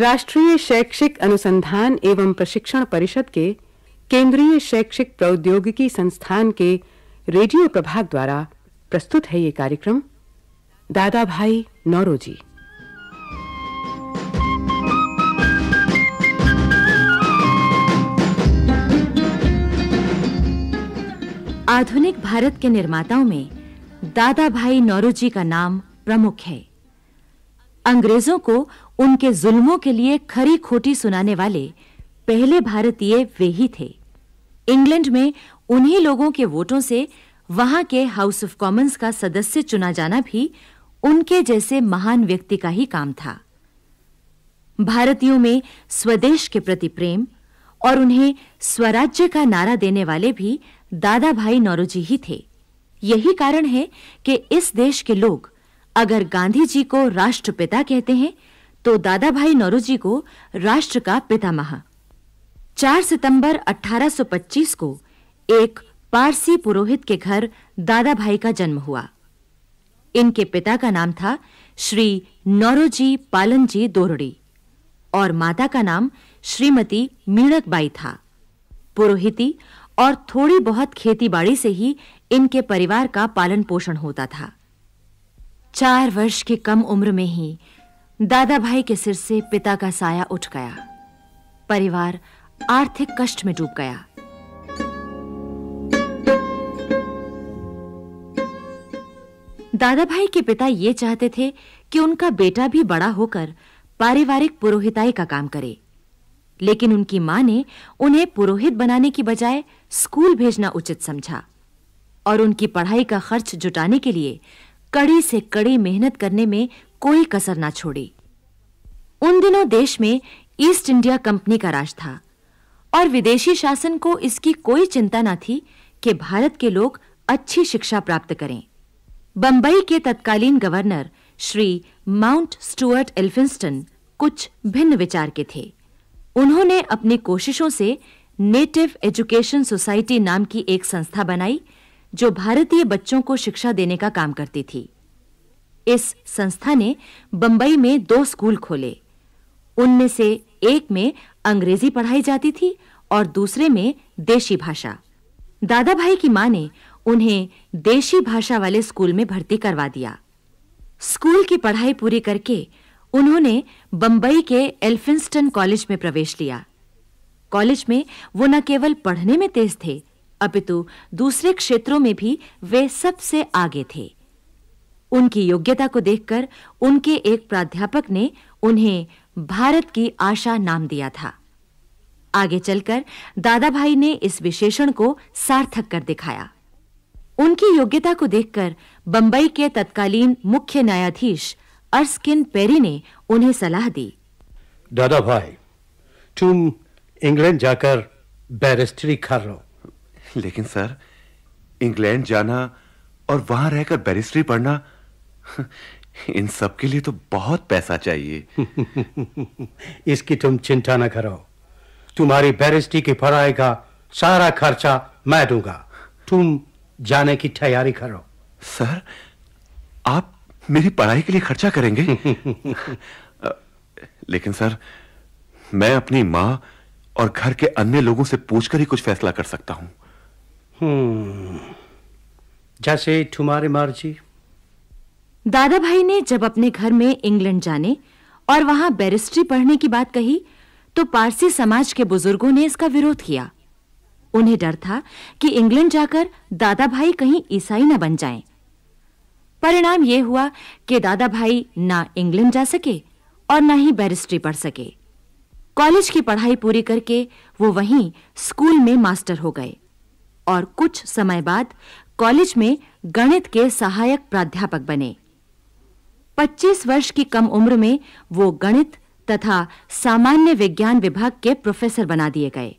राष्ट्रीय शैक्षिक अनुसंधान एवं प्रशिक्षण परिषद के केंद्रीय शैक्षिक प्रौद्योगिकी संस्थान के रेडियो प्रभाग द्वारा प्रस्तुत है ये कार्यक्रम दादा भाई नौरोजी आधुनिक भारत के निर्माताओं में दादा भाई नौरोजी का नाम प्रमुख है अंग्रेजों को उनके जुल्मों के लिए खरी खोटी सुनाने वाले पहले भारतीय वे ही थे इंग्लैंड में उन्हीं लोगों के वोटों से वहां के हाउस ऑफ कॉमंस का सदस्य चुना जाना भी उनके जैसे महान व्यक्ति का ही काम था भारतीयों में स्वदेश के प्रति प्रेम और उन्हें स्वराज्य का नारा देने वाले भी दादा भाई नौरोजी ही थे यही कारण है कि इस देश के लोग अगर गांधी जी को राष्ट्रपिता कहते हैं तो दादा भाई नौरोजी को राष्ट्र का पितामह 4 सितंबर 1825 को एक पारसी पुरोहित के घर दादा भाई का जन्म हुआ इनके पिता का नाम था श्री नौरोजी पालनजी दोरड़ी और माता का नाम श्रीमती मीणकबाई था पुरोहिती और थोड़ी बहुत खेतीबाड़ी से ही इनके परिवार का पालन पोषण होता था चार वर्ष की कम उम्र में ही दादा भाई के सिर से पिता का साया उठ गया परिवार आर्थिक कष्ट में डूब गया दादा भाई के पिता ये चाहते थे कि उनका बेटा भी बड़ा होकर पारिवारिक पुरोहिताई का काम करे लेकिन उनकी मां ने उन्हें पुरोहित बनाने की बजाय स्कूल भेजना उचित समझा और उनकी पढ़ाई का खर्च जुटाने के लिए कड़ी से कड़ी मेहनत करने में कोई कसर ना छोड़ी उन दिनों देश में ईस्ट इंडिया कंपनी का राज था और विदेशी शासन को इसकी कोई चिंता ना थी कि भारत के लोग अच्छी शिक्षा प्राप्त करें बंबई के तत्कालीन governor Shri Mount Stuart Elphinstone कुछ भिन्न विचार के थे उन्होंने अपनी कोशिशों से नेटिव एजुकेशन सोसाइटी नाम की एक संस्था बनाई जो भारतीय बच्चों को शिक्षा देने का काम करती थी इस संस्था ने बंबई में दो स्कूल खोले उनमें से एक में अंग्रेजी पढ़ाई जाती थी और दूसरे में देशी भाषा दादा भाई की मां ने उन्हें देशी भाषा वाले स्कूल में भर्ती करवा दिया स्कूल की पढ़ाई पूरी करके उन्होंने बंबई के एल्फिंस्टन कॉलेज में प्रवेश लिया कॉलेज में वो न केवल पढ़ने में तेज थे अपितु दूसरे क्षेत्रों में भी वे सबसे आगे थे उनकी योग्यता को देखकर उनके एक प्राध्यापक ने उन्हें भारत की आशा नाम दिया था आगे चलकर दादा भाई ने इस विशेषण को सार्थक कर दिखाया उनकी योग्यता को देखकर बंबई के तत्कालीन मुख्य न्यायाधीश अर्स्किन पेरी ने उन्हें सलाह दी दादा भाई तुम इंग्लैंड जाकर बैरिस्ट्री कर लो लेकिन सर इंग्लैंड जाना और वहां रहकर बैरिस्ट्री पढ़ना इन सब के लिए तो बहुत पैसा चाहिए इसकी तुम चिंता ना करो तुम्हारी बैरिस्ट्री की पढ़ाई का सारा खर्चा मैं दूंगा तुम जाने की तैयारी करो सर आप मेरी पढ़ाई के लिए खर्चा करेंगे लेकिन सर मैं अपनी मां और घर के अन्य लोगों से पूछकर ही कुछ फैसला कर सकता हूं हम्म। जैसे तुम्हारी मर्जी दादा भाई ने जब अपने घर में इंग्लैंड जाने और वहां बैरिस्ट्री पढ़ने की बात कही तो पारसी समाज के बुजुर्गों ने इसका विरोध किया उन्हें डर था कि इंग्लैंड जाकर दादा भाई कहीं ईसाई ना बन जाएं। परिणाम यह हुआ कि दादा भाई ना इंग्लैंड जा सके और ना ही बैरिस्ट्री पढ़ सके कॉलेज की पढ़ाई पूरी करके वो वहीं स्कूल में मास्टर हो गए और कुछ समय बाद कॉलेज में गणित के सहायक प्राध्यापक बने 25 वर्ष की कम उम्र में वो गणित तथा सामान्य विज्ञान विभाग के प्रोफेसर बना दिए गए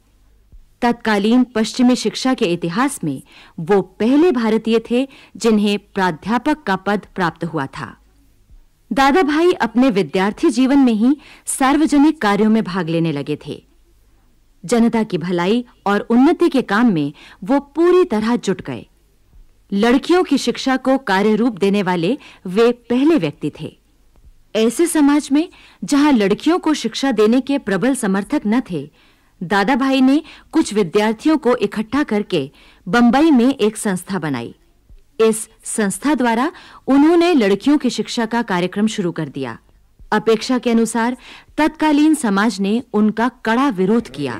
तत्कालीन पश्चिमी शिक्षा के इतिहास में वो पहले भारतीय थे जिन्हें प्राध्यापक का पद प्राप्त हुआ था दादा भाई अपने विद्यार्थी जीवन में ही सार्वजनिक कार्यों में भाग लेने लगे थे जनता की भलाई और उन्नति के काम में वो पूरी तरह जुट गए लड़कियों की शिक्षा को कार्य रूप देने वाले वे पहले व्यक्ति थे ऐसे समाज में जहां लड़कियों को शिक्षा देने के प्रबल समर्थक न थे दादा भाई ने कुछ विद्यार्थियों को इकट्ठा करके बंबई में एक संस्था बनाई इस संस्था द्वारा उन्होंने लड़कियों की शिक्षा का कार्यक्रम शुरू कर दिया अपेक्षा के अनुसार तत्कालीन समाज ने उनका कड़ा विरोध किया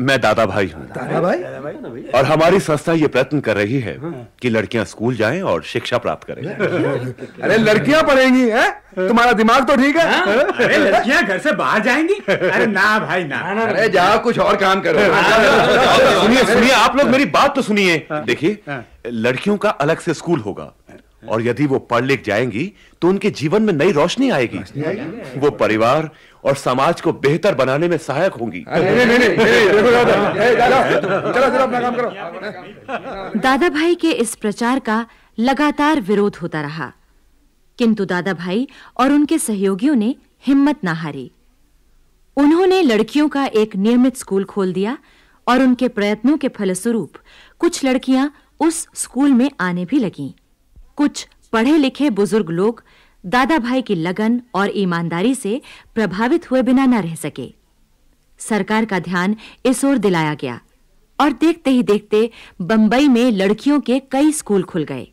मैं दादा भाई हूँ दादा भाई और हमारी संस्था ये प्रयत्न कर रही है कि लड़कियां स्कूल जाएं और शिक्षा प्राप्त करें अरे लड़कियां पढ़ेंगी हैं तुम्हारा दिमाग तो ठीक है हाँ? अरे लड़कियां घर से बाहर जाएंगी अरे ना भाई ना अरे जाओ कुछ और काम करो हाँ। सुनिए सुनिए आप लोग मेरी बात तो सुनिए हाँ। देखिए लड़कियों का अलग से स्कूल होगा और यदि वो पढ़ लिख जाएंगी तो उनके जीवन में नई रोशनी आएगी वो परिवार और समाज को बेहतर बनाने में सहायक होंगी दादा भाई के इस प्रचार का लगातार विरोध होता रहा किंतु दादा भाई और उनके सहयोगियों ने हिम्मत ना हारी उन्होंने लड़कियों का एक नियमित स्कूल खोल दिया और उनके प्रयत्नों के फलस्वरूप कुछ लड़कियां उस स्कूल में आने भी लगीं कुछ पढ़े लिखे बुजुर्ग लोग दादा भाई की लगन और ईमानदारी से प्रभावित हुए बिना न रह सके सरकार का ध्यान इस ओर दिलाया गया और देखते ही देखते बंबई में लड़कियों के कई स्कूल खुल गए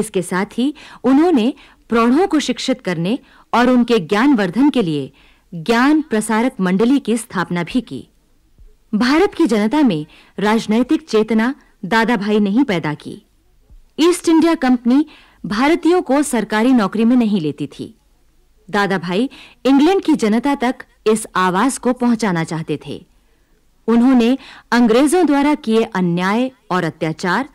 इसके साथ ही उन्होंने प्रौढ़ों को शिक्षित करने और उनके ज्ञानवर्धन के लिए ज्ञान प्रसारक मंडली की स्थापना भी की भारत की जनता में राजनैतिक चेतना दादा भाई ने ही पैदा की ईस्ट इंडिया कंपनी भारतीयों को सरकारी नौकरी में नहीं लेती थी दादा भाई इंग्लैंड की जनता तक इस आवाज को पहुंचाना चाहते थे उन्होंने अंग्रेजों द्वारा किए अन्याय और अत्याचार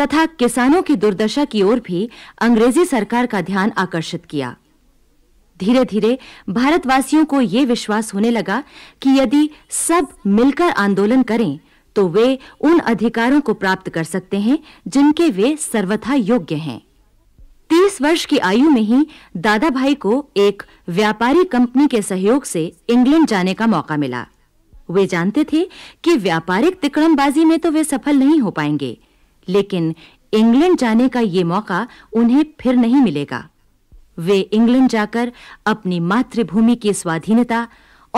तथा किसानों की दुर्दशा की ओर भी अंग्रेजी सरकार का ध्यान आकर्षित किया धीरे-धीरे भारतवासियों को यह विश्वास होने लगा कि यदि सब मिलकर आंदोलन करें तो वे उन अधिकारों को प्राप्त कर सकते हैं जिनके वे सर्वथा योग्य हैं 30 वर्ष की आयु में ही दादा भाई को एक व्यापारी कंपनी के सहयोग से इंग्लैंड जाने का मौका मिला वे जानते थे कि व्यापारिक तिकड़मबाजी में तो वे सफल नहीं हो पाएंगे लेकिन इंग्लैंड जाने का यह मौका उन्हें फिर नहीं मिलेगा वे इंग्लैंड जाकर अपनी मातृभूमि की स्वाधीनता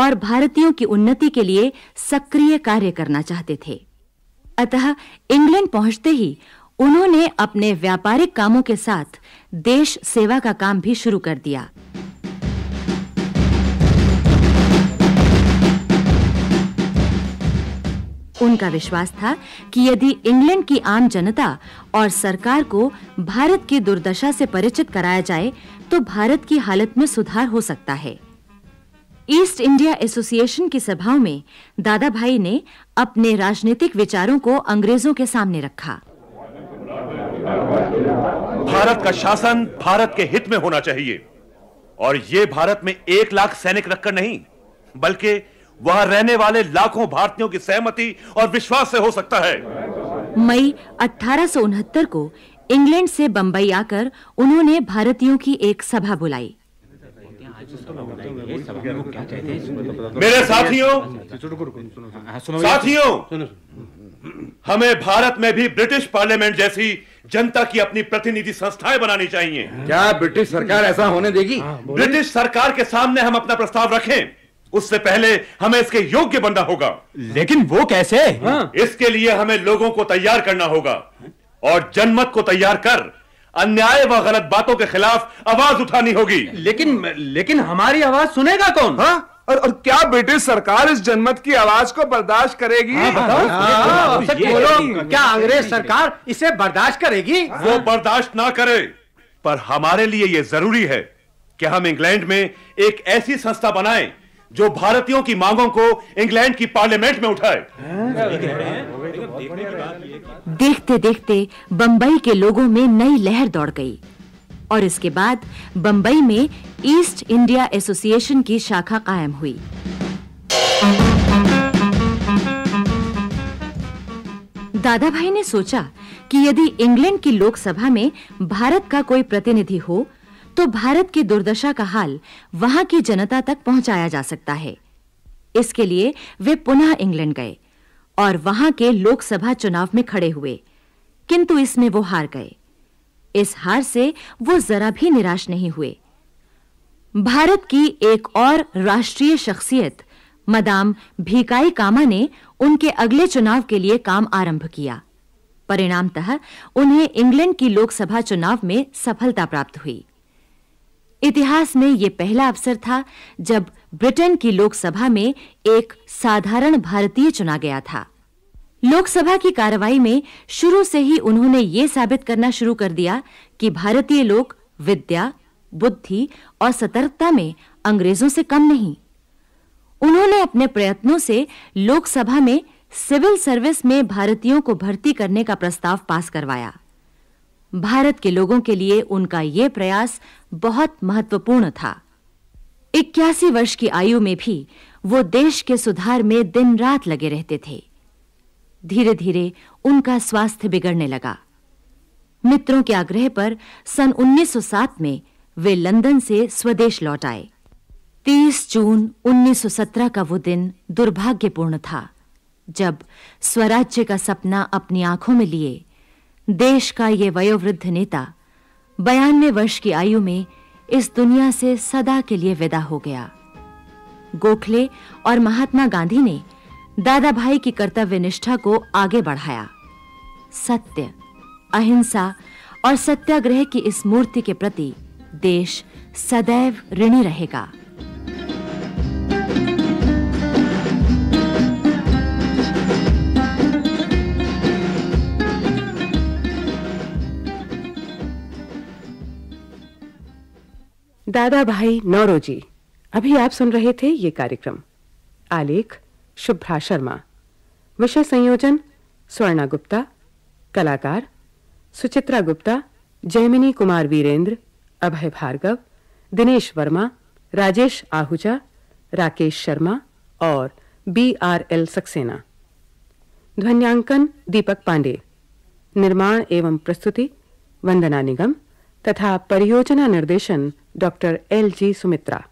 और भारतीयों की उन्नति के लिए सक्रिय कार्य करना चाहते थे अतः इंग्लैंड पहुंचते ही उन्होंने अपने व्यापारिक कामों के साथ देश सेवा का काम भी शुरू कर दिया उनका विश्वास था कि यदि इंग्लैंड की आम जनता और सरकार को भारत की दुर्दशा से परिचित कराया जाए तो भारत की हालत में सुधार हो सकता है ईस्ट इंडिया एसोसिएशन की सभाओं में दादा भाई ने अपने राजनीतिक विचारों को अंग्रेजों के सामने रखा भारत का शासन भारत के हित में होना चाहिए और ये भारत में एक लाख सैनिक रखकर नहीं बल्कि वहां रहने वाले लाखों भारतीयों की सहमति और विश्वास से हो सकता है मई अठारह को इंग्लैंड से बंबई आकर उन्होंने भारतीयों की एक सभा बुलाई मेरे साथियों साथियों हमें भारत में भी ब्रिटिश पार्लियामेंट जैसी जनता की अपनी प्रतिनिधि संस्थाएं बनानी चाहिए क्या ब्रिटिश सरकार ऐसा होने देगी हाँ, ब्रिटिश सरकार के सामने हम अपना प्रस्ताव रखें उससे पहले हमें इसके योग्य बनना होगा लेकिन वो कैसे हाँ। इसके लिए हमें लोगों को तैयार करना होगा और जनमत को तैयार कर अन्याय व गलत बातों के खिलाफ आवाज उठानी होगी लेकिन लेकिन हमारी आवाज सुनेगा कौन हा? और, और क्या ब्रिटिश सरकार इस जनमत की आवाज को बर्दाश्त करेगी हाँ, हाँ, तो हाँ, बोलो तो क्या अंग्रेज सरकार इसे बर्दाश्त करेगी वो बर्दाश्त ना करे पर हमारे लिए ये जरूरी है कि हम इंग्लैंड में एक ऐसी संस्था बनाएं जो भारतीयों की मांगों को इंग्लैंड की पार्लियामेंट में उठाए देखते देखते बंबई के लोगों में नई लहर दौड़ गई और इसके बाद बंबई में ईस्ट इंडिया एसोसिएशन की शाखा कायम हुई दादा भाई ने सोचा कि यदि इंग्लैंड की लोकसभा में भारत का कोई प्रतिनिधि हो तो भारत की दुर्दशा का हाल वहां की जनता तक पहुंचाया जा सकता है इसके लिए वे पुनः इंग्लैंड गए और वहां के लोकसभा चुनाव में खड़े हुए किंतु इसमें वो हार गए इस हार से वो जरा भी निराश नहीं हुए भारत की एक और राष्ट्रीय शख्सियत मदाम भीकाई कामा ने उनके अगले चुनाव के लिए काम आरंभ किया परिणामतः उन्हें इंग्लैंड की लोकसभा चुनाव में सफलता प्राप्त हुई इतिहास में यह पहला अवसर था जब ब्रिटेन की लोकसभा में एक साधारण भारतीय चुना गया था लोकसभा की कार्रवाई में शुरू से ही उन्होंने यह साबित करना शुरू कर दिया कि भारतीय लोग विद्या बुद्धि और सतर्कता में अंग्रेजों से कम नहीं उन्होंने अपने प्रयत्नों से लोकसभा में सिविल सर्विस में भारतीयों को भर्ती करने का प्रस्ताव पास करवाया भारत के लोगों के लिए उनका यह प्रयास बहुत महत्वपूर्ण था 81 वर्ष की आयु में भी वो देश के सुधार में दिन रात लगे रहते थे धीरे-धीरे उनका स्वास्थ्य बिगड़ने लगा मित्रों के आग्रह पर सन 1907 में वे लंदन से स्वदेश लौट आए 30 जून 1917 का वो दिन दुर्भाग्यपूर्ण था जब स्वराज्य का सपना अपनी आंखों में लिए देश का ये वयोवृद्ध नेता 92 वर्ष की आयु में इस दुनिया से सदा के लिए विदा हो गया गोखले और महात्मा गांधी ने दादा भाई की कर्तव्य निष्ठा को आगे बढ़ाया सत्य अहिंसा और सत्याग्रह की इस मूर्ति के प्रति देश सदैव ऋणी रहेगा दादा भाई नौरोजी अभी आप सुन रहे थे ये कार्यक्रम आलेख शुभ्रा शर्मा विषय संयोजन स्वर्णा गुप्ता कलाकार सुचित्रा गुप्ता जयमिनी कुमार वीरेंद्र अभय भार्गव दिनेश वर्मा राजेश आहूजा राकेश शर्मा और बी आर एल सक्सेना ध्वन्यांकन दीपक पांडे निर्माण एवं प्रस्तुति वंदना निगम तथा परियोजना निर्देशन डॉक्टर एल जी सुमित्रा